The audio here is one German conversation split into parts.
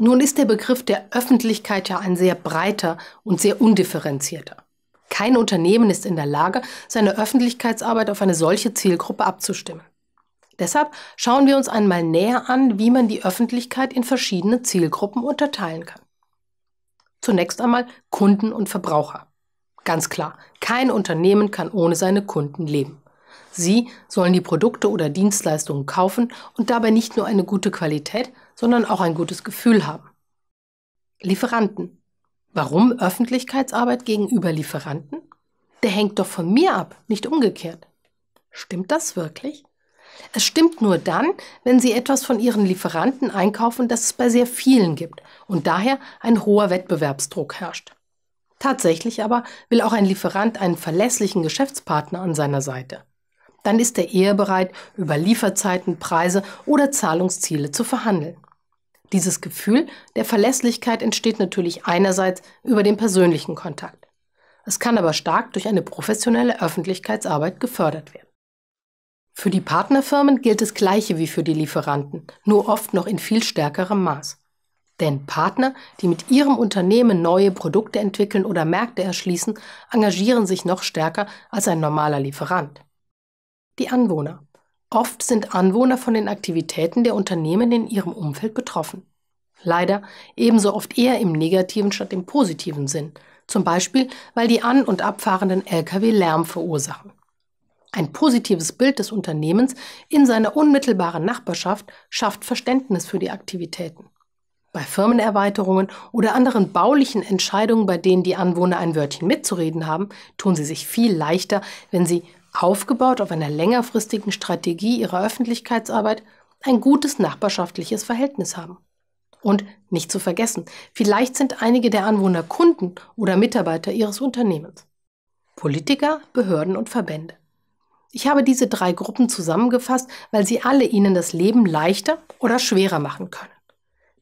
Nun ist der Begriff der Öffentlichkeit ja ein sehr breiter und sehr undifferenzierter. Kein Unternehmen ist in der Lage, seine Öffentlichkeitsarbeit auf eine solche Zielgruppe abzustimmen. Deshalb schauen wir uns einmal näher an, wie man die Öffentlichkeit in verschiedene Zielgruppen unterteilen kann. Zunächst einmal Kunden und Verbraucher. Ganz klar, kein Unternehmen kann ohne seine Kunden leben. Sie sollen die Produkte oder Dienstleistungen kaufen und dabei nicht nur eine gute Qualität, sondern auch ein gutes Gefühl haben. Lieferanten. Warum Öffentlichkeitsarbeit gegenüber Lieferanten? Der hängt doch von mir ab, nicht umgekehrt. Stimmt das wirklich? Es stimmt nur dann, wenn Sie etwas von Ihren Lieferanten einkaufen, das es bei sehr vielen gibt und daher ein hoher Wettbewerbsdruck herrscht. Tatsächlich aber will auch ein Lieferant einen verlässlichen Geschäftspartner an seiner Seite. Dann ist er eher bereit, über Lieferzeiten, Preise oder Zahlungsziele zu verhandeln. Dieses Gefühl der Verlässlichkeit entsteht natürlich einerseits über den persönlichen Kontakt. Es kann aber stark durch eine professionelle Öffentlichkeitsarbeit gefördert werden. Für die Partnerfirmen gilt das Gleiche wie für die Lieferanten, nur oft noch in viel stärkerem Maß. Denn Partner, die mit ihrem Unternehmen neue Produkte entwickeln oder Märkte erschließen, engagieren sich noch stärker als ein normaler Lieferant die Anwohner. Oft sind Anwohner von den Aktivitäten der Unternehmen in ihrem Umfeld betroffen. Leider ebenso oft eher im negativen statt im positiven Sinn, zum Beispiel weil die an- und abfahrenden Lkw Lärm verursachen. Ein positives Bild des Unternehmens in seiner unmittelbaren Nachbarschaft schafft Verständnis für die Aktivitäten. Bei Firmenerweiterungen oder anderen baulichen Entscheidungen, bei denen die Anwohner ein Wörtchen mitzureden haben, tun sie sich viel leichter, wenn sie aufgebaut auf einer längerfristigen Strategie ihrer Öffentlichkeitsarbeit, ein gutes nachbarschaftliches Verhältnis haben. Und nicht zu vergessen, vielleicht sind einige der Anwohner Kunden oder Mitarbeiter ihres Unternehmens. Politiker, Behörden und Verbände. Ich habe diese drei Gruppen zusammengefasst, weil sie alle ihnen das Leben leichter oder schwerer machen können.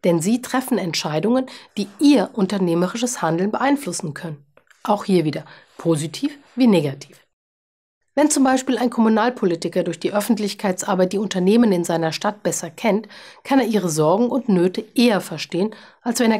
Denn sie treffen Entscheidungen, die ihr unternehmerisches Handeln beeinflussen können. Auch hier wieder, positiv wie negativ. Wenn zum Beispiel ein Kommunalpolitiker durch die Öffentlichkeitsarbeit die Unternehmen in seiner Stadt besser kennt, kann er ihre Sorgen und Nöte eher verstehen, als wenn er